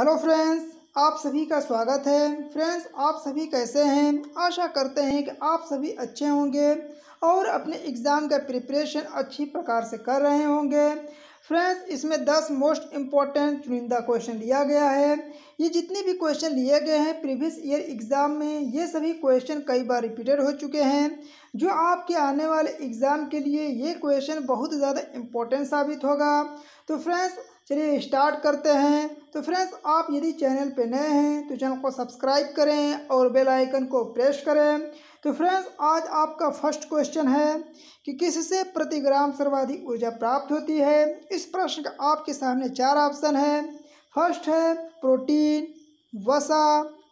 hello friends आप सभी का स्वागत है फ्रेंड्स आप सभी कैसे हैं आशा करते हैं कि आप सभी अच्छे होंगे और अपने एग्ज़ाम का प्रिपरेशन अच्छी प्रकार से कर रहे होंगे फ्रेंड्स इसमें दस मोस्ट इम्पॉर्टेंट चुनिंदा क्वेश्चन लिया गया है ये जितने भी क्वेश्चन लिए गए हैं प्रीवियस ईयर एग्ज़ाम में ये सभी क्वेश्चन कई बार रिपीटेड हो चुके हैं जो आपके आने वाले एग्ज़ाम के लिए ये क्वेश्चन बहुत ज़्यादा इम्पोर्टेंट साबित होगा तो फ्रेंड्स चलिए स्टार्ट करते हैं तो फ्रेंड्स आप यदि चैनल पर नए हैं तो चैनल को सब्सक्राइब करें और बेल आइकन को प्रेस करें तो फ्रेंड्स आज आपका फर्स्ट क्वेश्चन है कि किससे प्रति ग्राम सर्वाधिक ऊर्जा प्राप्त होती है इस प्रश्न का आपके सामने चार ऑप्शन है फर्स्ट है प्रोटीन वसा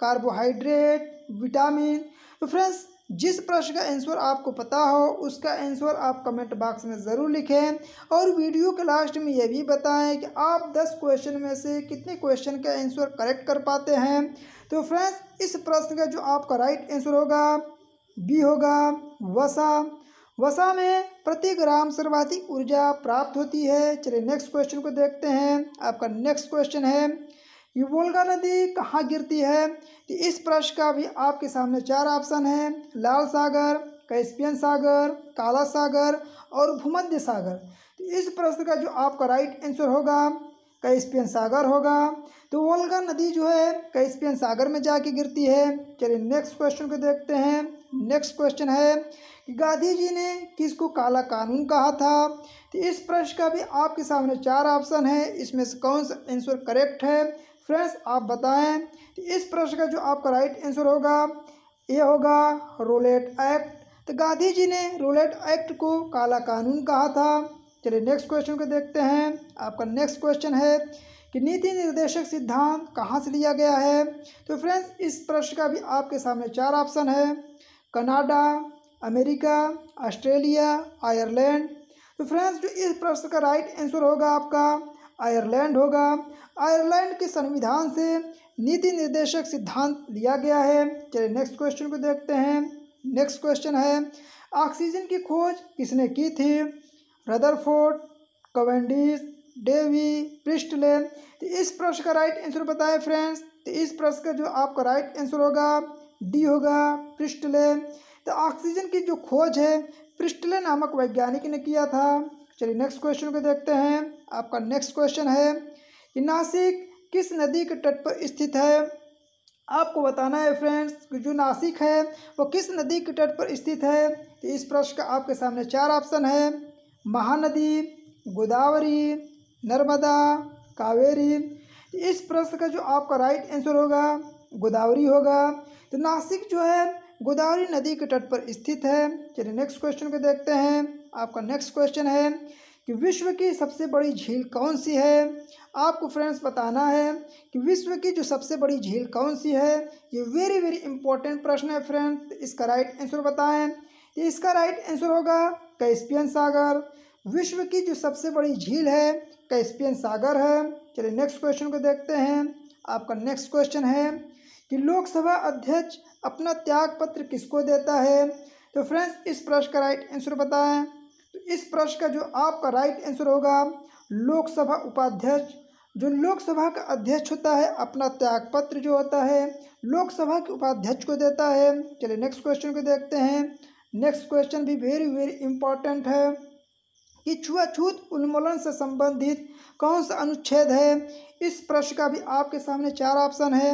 कार्बोहाइड्रेट विटामिन तो फ्रेंड्स जिस प्रश्न का आंसर आपको पता हो उसका आंसर आप कमेंट बॉक्स में ज़रूर लिखें और वीडियो के लास्ट में यह भी बताएं कि आप 10 क्वेश्चन में से कितने क्वेश्चन का आंसर करेक्ट कर पाते हैं तो फ्रेंड्स इस प्रश्न का जो आपका राइट आंसर होगा बी होगा वसा वसा में प्रति ग्राम सर्वाधिक ऊर्जा प्राप्त होती है चलिए नेक्स्ट क्वेश्चन को देखते हैं आपका नेक्स्ट क्वेश्चन है ये वोल्गा नदी कहाँ गिरती है तो इस प्रश्न का भी आपके सामने चार ऑप्शन है लाल सागर कैस्पियन सागर काला सागर और भूमध्य सागर तो इस प्रश्न का जो आपका राइट आंसर होगा कैस्पियन सागर होगा तो वोल्गा नदी जो है कैस्पियन सागर में जाके गिरती है चलिए नेक्स्ट क्वेश्चन को देखते हैं नेक्स्ट क्वेश्चन है कि गांधी जी ने किसको काला कानून कहा था तो इस प्रश्न का भी आपके सामने चार ऑप्शन है इसमें से कौन सा आंसर करेक्ट है फ्रेंड्स आप बताएं तो इस प्रश्न का जो आपका राइट आंसर होगा ये होगा रोलेट एक्ट तो गांधी जी ने रोलेट एक्ट को काला कानून कहा था चलिए नेक्स्ट क्वेश्चन को देखते हैं आपका नेक्स्ट क्वेश्चन है कि नीति निर्देशक सिद्धांत कहाँ से लिया गया है तो फ्रेंड्स इस प्रश्न का भी आपके सामने चार ऑप्शन है कनाडा अमेरिका ऑस्ट्रेलिया आयरलैंड तो फ्रेंड्स जो इस प्रश्न का राइट आंसर होगा आपका आयरलैंड होगा आयरलैंड के संविधान से नीति निर्देशक सिद्धांत लिया गया है चलिए नेक्स्ट क्वेश्चन को देखते हैं नेक्स्ट क्वेश्चन है ऑक्सीजन की खोज किसने की थी रदरफोर्ड कवेंडिस डेवी प्रिस्टले तो इस प्रश्न का राइट आंसर बताएं फ्रेंड्स तो इस प्रश्न का जो आपका राइट आंसर होगा डी होगा प्रिस्टलेन तो ऑक्सीजन की जो खोज है प्रिस्टलेन नामक वैज्ञानिक ने किया था चलिए नेक्स्ट क्वेश्चन को देखते हैं आपका नेक्स्ट क्वेश्चन है कि नासिक किस नदी के तट पर स्थित है आपको बताना है फ्रेंड्स जो नासिक है वो किस नदी के तट पर स्थित है तो इस प्रश्न का आपके सामने चार ऑप्शन है महानदी गोदावरी नर्मदा कावेरी तो इस प्रश्न का जो आपका राइट आंसर होगा गोदावरी होगा तो नासिक जो है गोदावरी नदी के तट पर स्थित है चलिए नेक्स्ट क्वेश्चन को देखते हैं आपका नेक्स्ट क्वेश्चन है कि विश्व की सबसे बड़ी झील कौन सी है आपको फ्रेंड्स बताना है कि विश्व की जो सबसे बड़ी झील कौन सी है ये वेरी वेरी इंपॉर्टेंट प्रश्न है फ्रेंड्स तो इसका राइट आंसर बताएं तो इसका राइट आंसर होगा कैस्पियन सागर विश्व की जो सबसे बड़ी झील है कैस्पियन सागर है चलिए नेक्स्ट क्वेश्चन को देखते हैं आपका नेक्स्ट क्वेश्चन है कि लोकसभा अध्यक्ष अपना त्याग पत्र किसको देता है तो फ्रेंड्स इस प्रश्न का राइट आंसर बताएं इस प्रश्न का जो आपका राइट आंसर होगा लोकसभा उपाध्यक्ष जो लोकसभा का अध्यक्ष होता है अपना त्यागपत्र जो होता है लोकसभा के उपाध्यक्ष को देता है चलिए नेक्स्ट क्वेश्चन को देखते हैं नेक्स्ट क्वेश्चन भी वेरी वेरी इंपॉर्टेंट है कि छुआछूत उन्मूलन से संबंधित कौन सा अनुच्छेद है इस प्रश्न का भी आपके सामने चार ऑप्शन है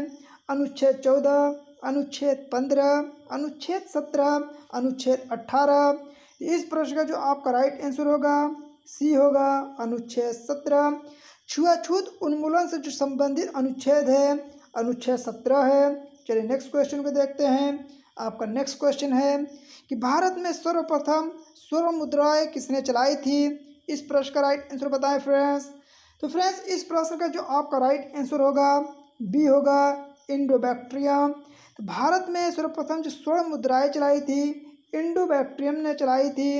अनुच्छेद चौदह अनुच्छेद पंद्रह अनुच्छेद सत्रह अनुच्छेद अट्ठारह इस प्रश्न का जो आपका राइट आंसर होगा सी होगा अनुच्छेद सत्रह छुआछूत उन्मूलन से जो संबंधित अनुच्छेद है अनुच्छेद सत्रह है चलिए नेक्स्ट क्वेश्चन को देखते हैं आपका नेक्स्ट क्वेश्चन है कि भारत में सर्वप्रथम स्वर्ण मुद्राएं किसने चलाई थी इस प्रश्न का राइट आंसर बताएं फ्रेंड्स तो फ्रेंड्स इस प्रश्न का जो आपका राइट आंसर होगा बी होगा इंडोबैक्ट्रिया तो भारत में सर्वप्रथम जो स्वर्ण मुद्राएं चलाई थी इंडो बैक्ट्रियम ने चलाई थी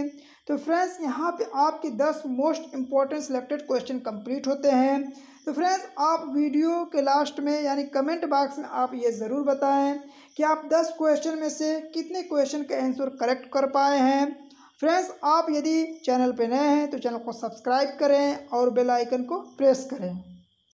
तो फ्रेंड्स यहाँ पे आपके दस most important selected question complete होते हैं तो फ्रेंड्स आप वीडियो के लास्ट में यानी कमेंट बॉक्स में आप ये ज़रूर बताएं कि आप दस क्वेश्चन में से कितने क्वेश्चन का आंसर करेक्ट कर पाए हैं फ्रेंड्स आप यदि चैनल पर नए हैं तो चैनल को सब्सक्राइब करें और बेलाइकन को प्रेस करें